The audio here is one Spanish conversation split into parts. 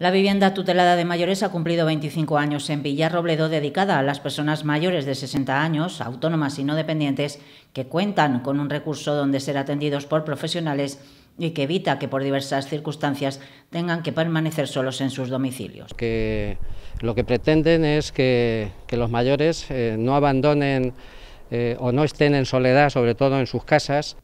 La vivienda tutelada de mayores ha cumplido 25 años en Villarrobledo dedicada a las personas mayores de 60 años, autónomas y no dependientes, que cuentan con un recurso donde ser atendidos por profesionales y que evita que por diversas circunstancias tengan que permanecer solos en sus domicilios. lo que pretenden es que, los mayores eh, no abandonen eh, o no estén en soledad, sobre todo en sus casas.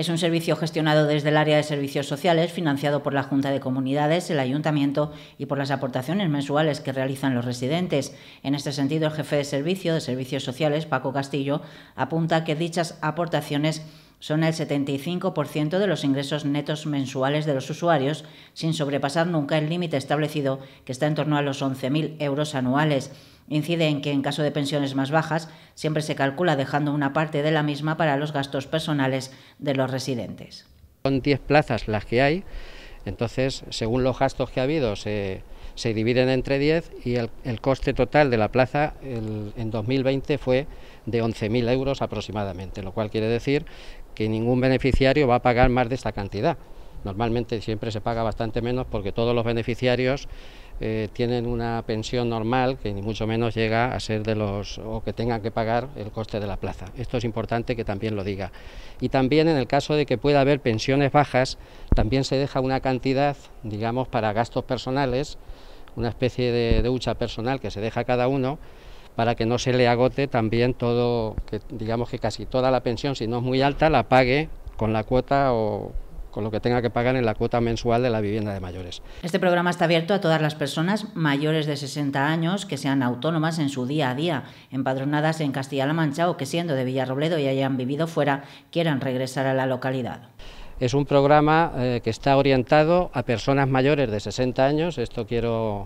Es un servicio gestionado desde el área de servicios sociales, financiado por la Junta de Comunidades, el Ayuntamiento y por las aportaciones mensuales que realizan los residentes. En este sentido, el jefe de servicio de servicios sociales, Paco Castillo, apunta que dichas aportaciones son el 75% de los ingresos netos mensuales de los usuarios, sin sobrepasar nunca el límite establecido, que está en torno a los 11.000 euros anuales. Incide en que en caso de pensiones más bajas, siempre se calcula dejando una parte de la misma para los gastos personales de los residentes. Son 10 plazas las que hay, entonces, según los gastos que ha habido, se, dividen entre 10 y el, coste total de la plaza en 2020 fue de 11.000 euros aproximadamente, lo cual quiere decir que ningún beneficiario va a pagar más de esta cantidad. Normalmente siempre se paga bastante menos porque todos los beneficiarios eh, tienen una pensión normal que ni mucho menos llega a ser de los o que tengan que pagar el coste de la plaza. Esto es importante que también lo diga. Y también en el caso de que pueda haber pensiones bajas, también se deja una cantidad, digamos, para gastos personales, una especie de, de hucha personal que se deja cada uno para que no se le agote también todo, que digamos que casi toda la pensión, si no es muy alta, la pague con la cuota o con lo que tenga que pagar en la cuota mensual de la vivienda de mayores. Este programa está abierto a todas las personas mayores de 60 años que sean autónomas en su día a día, empadronadas en Castilla-La Mancha o que siendo de Villarrobledo y hayan vivido fuera, quieran regresar a la localidad. Es un programa eh, que está orientado a personas mayores de 60 años, esto quiero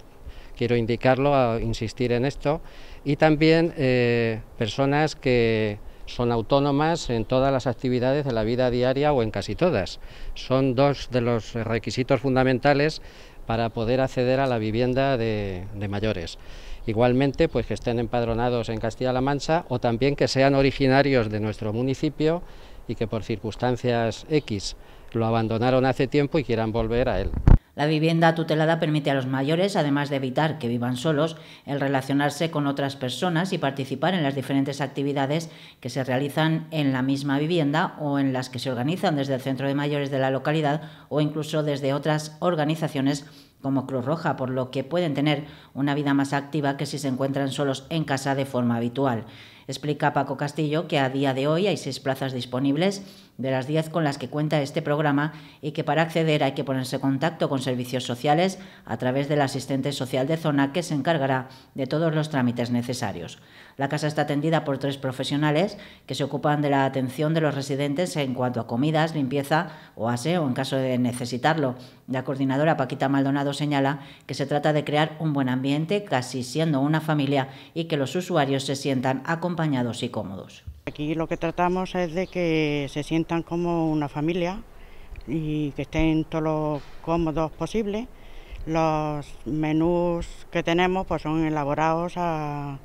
quiero indicarlo, a insistir en esto, y también eh, personas que son autónomas en todas las actividades de la vida diaria o en casi todas. Son dos de los requisitos fundamentales para poder acceder a la vivienda de, de mayores. Igualmente, pues que estén empadronados en Castilla-La Mancha o también que sean originarios de nuestro municipio y que por circunstancias X lo abandonaron hace tiempo y quieran volver a él. La vivienda tutelada permite a los mayores, además de evitar que vivan solos, el relacionarse con otras personas y participar en las diferentes actividades que se realizan en la misma vivienda o en las que se organizan desde el centro de mayores de la localidad o incluso desde otras organizaciones como Cruz Roja, por lo que pueden tener una vida más activa que si se encuentran solos en casa de forma habitual. Explica Paco Castillo que a día de hoy hay seis plazas disponibles de las 10 con las que cuenta este programa y que para acceder hay que ponerse en contacto con servicios sociales a través del asistente social de zona que se encargará de todos los trámites necesarios. La casa está atendida por tres profesionales que se ocupan de la atención de los residentes en cuanto a comidas, limpieza o aseo en caso de necesitarlo. La coordinadora Paquita Maldonado señala que se trata de crear un buen ambiente, casi siendo una familia, y que los usuarios se sientan acompañados y cómodos. Aquí lo que tratamos es de que se sientan como una familia y que estén todos los cómodos posible. Los menús que tenemos pues son elaborados a,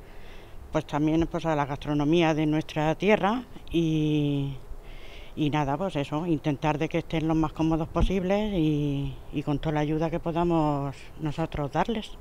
pues, también pues, a la gastronomía de nuestra tierra y, nada, pues eso, intentar de que estén los más cómodos posibles y con toda la ayuda que podamos nosotros darles.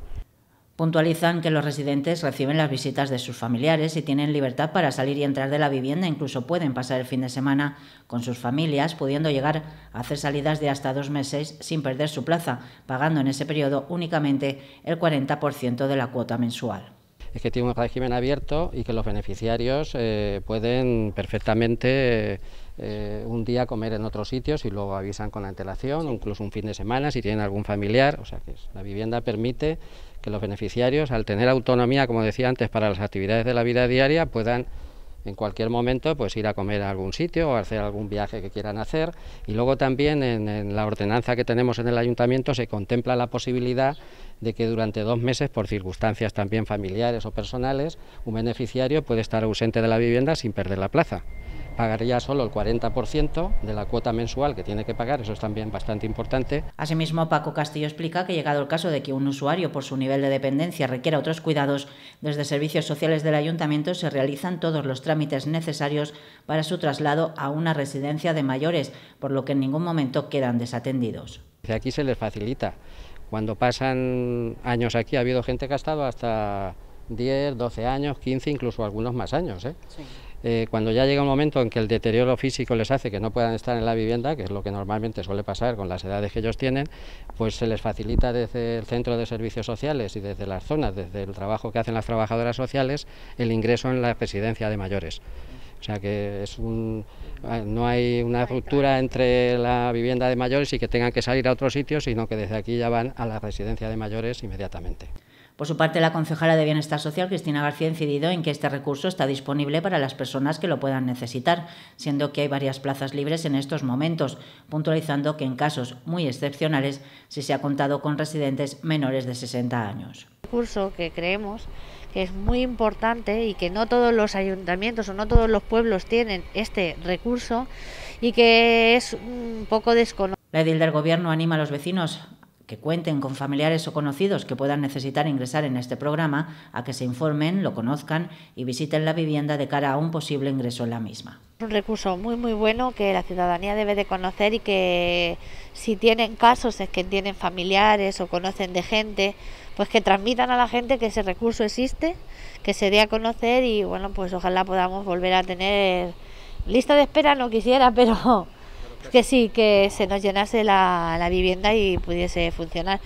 Puntualizan que los residentes reciben las visitas de sus familiares y tienen libertad para salir y entrar de la vivienda, incluso pueden pasar el fin de semana con sus familias, pudiendo llegar a hacer salidas de hasta dos meses sin perder su plaza, pagando en ese periodo únicamente el 40% de la cuota mensual es que tiene un régimen abierto y que los beneficiarios eh, pueden perfectamente eh, un día comer en otros sitios y luego avisan con antelación, o incluso un fin de semana si tienen algún familiar. O sea que la vivienda permite que los beneficiarios, al tener autonomía, como decía antes, para las actividades de la vida diaria, puedan en cualquier momento pues ir a comer a algún sitio o hacer algún viaje que quieran hacer y luego también en, la ordenanza que tenemos en el ayuntamiento se contempla la posibilidad de que durante dos meses por circunstancias también familiares o personales un beneficiario puede estar ausente de la vivienda sin perder la plaza pagaría solo el 40% de la cuota mensual que tiene que pagar, eso es también bastante importante. Asimismo, Paco Castillo explica que llegado el caso de que un usuario por su nivel de dependencia requiera otros cuidados, desde servicios sociales del ayuntamiento se realizan todos los trámites necesarios para su traslado a una residencia de mayores, por lo que en ningún momento quedan desatendidos. Aquí se les facilita. Cuando pasan años aquí, ha habido gente que ha estado hasta 10, 12 años, 15, incluso algunos más años. ¿eh? Eh, cuando ya llega un momento en que el deterioro físico les hace que no puedan estar en la vivienda, que es lo que normalmente suele pasar con las edades que ellos tienen, pues se les facilita desde el centro de servicios sociales y desde las zonas, desde el trabajo que hacen las trabajadoras sociales, el ingreso en la residencia de mayores. O sea que ah, no hay una ruptura entre la vivienda de mayores y que tengan que salir a otros sitio, sino que desde aquí ya van a la residencia de mayores inmediatamente. Por su parte, la concejala de Bienestar Social, Cristina García, ha incidido en que este recurso está disponible para las personas que lo puedan necesitar, siendo que hay varias plazas libres en estos momentos, puntualizando que en casos muy excepcionales si se ha contado con residentes menores de 60 años. un Recurso que creemos que es muy importante y que no todos los ayuntamientos o no todos los pueblos tienen este recurso y que es un poco desconocido. La edil del Gobierno anima a los vecinos que cuenten con familiares o conocidos que puedan necesitar ingresar en este programa, a que se informen, lo conozcan y visiten la vivienda de cara a un posible ingreso en la misma. Un recurso muy muy bueno que la ciudadanía debe de conocer y que si tienen casos es que tienen familiares o conocen de gente, pues que transmitan a la gente que ese recurso existe, que se dé a conocer y bueno, pues ojalá podamos volver a tener lista de espera no quisiera, pero que sí, que se nos llenase la, la vivienda y pudiese funcionar.